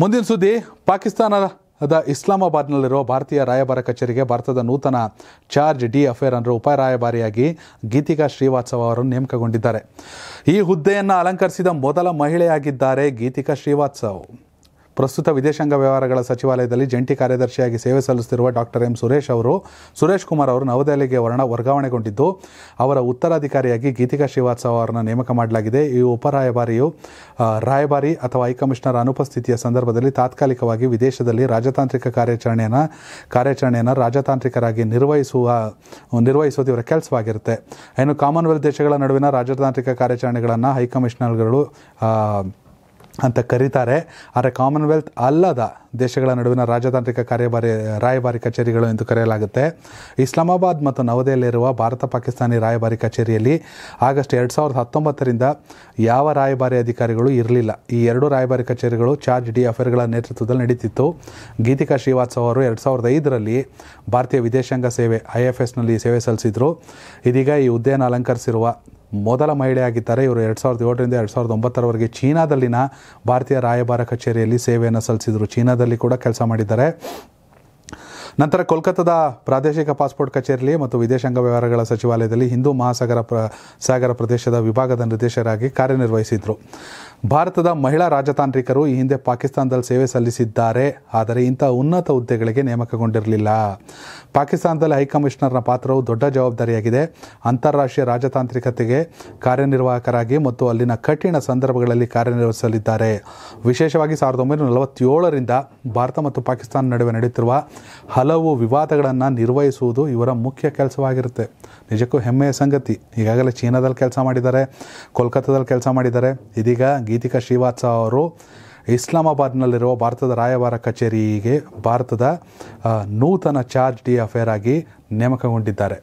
ಮುಂದಿನ ಸುದ್ದಿ ಪಾಕಿಸ್ತಾನದ ಇಸ್ಲಾಮಾಬಾದ್ನಲ್ಲಿರುವ ಭಾರತೀಯ ರಾಯಭಾರ ಕಚೇರಿಗೆ ಭಾರತದ ನೂತನ ಚಾರ್ಜ್ ಡಿ ಅಫೇರ್ ಅಂದರೆ ಉಪರಾಯಭಾರಿಯಾಗಿ ಗೀತಿಕಾ ಶ್ರೀವಾತ್ಸವ ಅವರನ್ನು ನೇಮಕಗೊಂಡಿದ್ದಾರೆ ಈ ಹುದ್ದೆಯನ್ನು ಅಲಂಕರಿಸಿದ ಮೊದಲ ಮಹಿಳೆಯಾಗಿದ್ದಾರೆ ಗೀತಿಕಾ ಶ್ರೀವಾತ್ಸವ್ ಪ್ರಸ್ತುತ ವಿದೇಶಾಂಗ ವ್ಯವಹಾರಗಳ ಸಚಿವಾಲಯದಲ್ಲಿ ಜಂಟಿ ಕಾರ್ಯದರ್ಶಿಯಾಗಿ ಸೇವೆ ಸಲ್ಲಿಸುತ್ತಿರುವ ಡಾಕ್ಟರ್ ಎಂ ಸುರೇಶ್ ಅವರು ಸುರೇಶ್ ಕುಮಾರ್ ಅವರು ನವದೆಹಲಿಗೆ ವರ್ಣ ವರ್ಗಾವಣೆಗೊಂಡಿದ್ದು ಅವರ ಉತ್ತರಾಧಿಕಾರಿಯಾಗಿ ಗೀತಿಕಾ ಶ್ರೀವಾತ್ಸವ ಅವರನ್ನು ನೇಮಕ ಮಾಡಲಾಗಿದೆ ಈ ಉಪರಾಯಭಾರಿಯು ರಾಯಭಾರಿ ಅಥವಾ ಹೈಕಮಿಷನರ್ ಅನುಪಸ್ಥಿತಿಯ ಸಂದರ್ಭದಲ್ಲಿ ತಾತ್ಕಾಲಿಕವಾಗಿ ವಿದೇಶದಲ್ಲಿ ರಾಜತಾಂತ್ರಿಕ ಕಾರ್ಯಾಚರಣೆಯನ್ನು ಕಾರ್ಯಾಚರಣೆಯನ್ನು ರಾಜತಾಂತ್ರಿಕರಾಗಿ ನಿರ್ವಹಿಸುವ ನಿರ್ವಹಿಸುವುದು ಇವರ ಕೆಲಸವಾಗಿರುತ್ತೆ ಇನ್ನು ಕಾಮನ್ವೆಲ್ತ್ ದೇಶಗಳ ನಡುವಿನ ರಾಜತಾಂತ್ರಿಕ ಕಾರ್ಯಾಚರಣೆಗಳನ್ನು ಹೈಕಮಿಷನರ್ಗಳು ಅಂತ ಕರೀತಾರೆ ಆದರೆ ಕಾಮನ್ವೆಲ್ತ್ ಅಲ್ಲದ ದೇಶಗಳ ನಡುವಿನ ರಾಜತಾಂತ್ರಿಕ ಕಾರ್ಯಭಾರಿ ರಾಯಭಾರಿ ಕಚೇರಿಗಳು ಎಂದು ಕರೆಯಲಾಗುತ್ತೆ ಇಸ್ಲಾಮಾಬಾದ್ ಮತ್ತು ನವದೆಹಲಿಯಲ್ಲಿರುವ ಭಾರತ ಪಾಕಿಸ್ತಾನಿ ರಾಯಭಾರಿ ಕಚೇರಿಯಲ್ಲಿ ಆಗಸ್ಟ್ ಎರಡು ಸಾವಿರದ ಹತ್ತೊಂಬತ್ತರಿಂದ ಯಾವ ರಾಯಭಾರಿ ಅಧಿಕಾರಿಗಳು ಇರಲಿಲ್ಲ ಈ ಎರಡು ರಾಯಭಾರಿ ಕಚೇರಿಗಳು ಚಾರ್ಜ್ ಡಿ ಅಫೇರ್ಗಳ ನೇತೃತ್ವದಲ್ಲಿ ನಡೀತಿತ್ತು ಗೀತಿಕಾ ಶ್ರೀವಾತ್ಸವ ಅವರು ಎರಡು ಸಾವಿರದ ಐದರಲ್ಲಿ ಭಾರತೀಯ ವಿದೇಶಾಂಗ ಸೇವೆ ಐ ಎಫ್ ಎಸ್ನಲ್ಲಿ ಸೇವೆ ಸಲ್ಲಿಸಿದರು ಇದೀಗ ಈ ಹುದ್ದೆಯನ್ನು ಅಲಂಕರಿಸಿರುವ ಮೊದಲ ಮಹಿಳೆಯಾಗಿದ್ದಾರೆ ಇವರು ಎರಡು ಸಾವಿರದ ಏಳರಿಂದ ಎರಡು ಸಾವಿರದ ಒಂಬತ್ತರವರೆಗೆ ಚೀನಾದಲ್ಲಿನ ಭಾರತೀಯ ರಾಯಭಾರ ಕಚೇರಿಯಲ್ಲಿ ಸೇವೆಯನ್ನು ಸಲ್ಲಿಸಿದರು ಚೀನಾದಲ್ಲಿ ಕೂಡ ಕೆಲಸ ಮಾಡಿದ್ದಾರೆ ನಂತರ ಕೋಲ್ಕತ್ತಾದ ಪ್ರಾದೇಶಿಕ ಪಾಸ್ಪೋರ್ಟ್ ಕಚೇರಿಯಲ್ಲಿ ಮತ್ತು ವಿದೇಶಾಂಗ ವ್ಯವಹಾರಗಳ ಸಚಿವಾಲಯದಲ್ಲಿ ಹಿಂದೂ ಮಹಾಸಾಗರ ಸಾಗರ ಪ್ರದೇಶದ ವಿಭಾಗದ ನಿರ್ದೇಶಕರಾಗಿ ಕಾರ್ಯನಿರ್ವಹಿಸಿದರು ಭಾರತದ ಮಹಿಳಾ ರಾಜತಾಂತ್ರಿಕರು ಈ ಹಿಂದೆ ಪಾಕಿಸ್ತಾನದಲ್ಲಿ ಸೇವೆ ಸಲ್ಲಿಸಿದ್ದಾರೆ ಆದರೆ ಇಂಥ ಉನ್ನತ ಹುದ್ದೆಗಳಿಗೆ ನೇಮಕಗೊಂಡಿರಲಿಲ್ಲ ಪಾಕಿಸ್ತಾನದಲ್ಲಿ ಹೈಕಮಿಷನರ್ನ ಪಾತ್ರವು ದೊಡ್ಡ ಜವಾಬ್ದಾರಿಯಾಗಿದೆ ಅಂತಾರಾಷ್ಟ್ರೀಯ ರಾಜತಾಂತ್ರಿಕತೆಗೆ ಕಾರ್ಯನಿರ್ವಾಹಕರಾಗಿ ಮತ್ತು ಅಲ್ಲಿನ ಕಠಿಣ ಸಂದರ್ಭಗಳಲ್ಲಿ ಕಾರ್ಯನಿರ್ವಹಿಸಲಿದ್ದಾರೆ ವಿಶೇಷವಾಗಿ ಸಾವಿರದ ಒಂಬೈನೂರ ನಲವತ್ತೇಳರಿಂದ ಭಾರತ ಮತ್ತು ಪಾಕಿಸ್ತಾನ ನಡುವೆ ನಡೆಯುತ್ತಿರುವ ಹಲವು ವಿವಾದಗಳನ್ನು ನಿರ್ವಹಿಸುವುದು ಇವರ ಮುಖ್ಯ ಕೆಲಸವಾಗಿರುತ್ತೆ ನಿಜಕ್ಕೂ ಹೆಮ್ಮೆಯ ಸಂಗತಿ ಈಗಾಗಲೇ ಚೀನಾದಲ್ಲಿ ಕೆಲಸ ಮಾಡಿದ್ದಾರೆ ಕೋಲ್ಕತ್ತಾದಲ್ಲಿ ಕೆಲಸ ಮಾಡಿದ್ದಾರೆ ಇದೀಗ ಗೀತಿಕಾ ಶ್ರೀವಾತ್ಸವ ಅವರು ಇಸ್ಲಾಮಾಬಾದ್ನಲ್ಲಿರುವ ಭಾರತದ ರಾಯಭಾರ ಕಚೇರಿಗೆ ಭಾರತದ ನೂತನ ಚಾರ್ಜ್ ಡಿ ಅಫೇರ್ ಆಗಿ ನೇಮಕಗೊಂಡಿದ್ದಾರೆ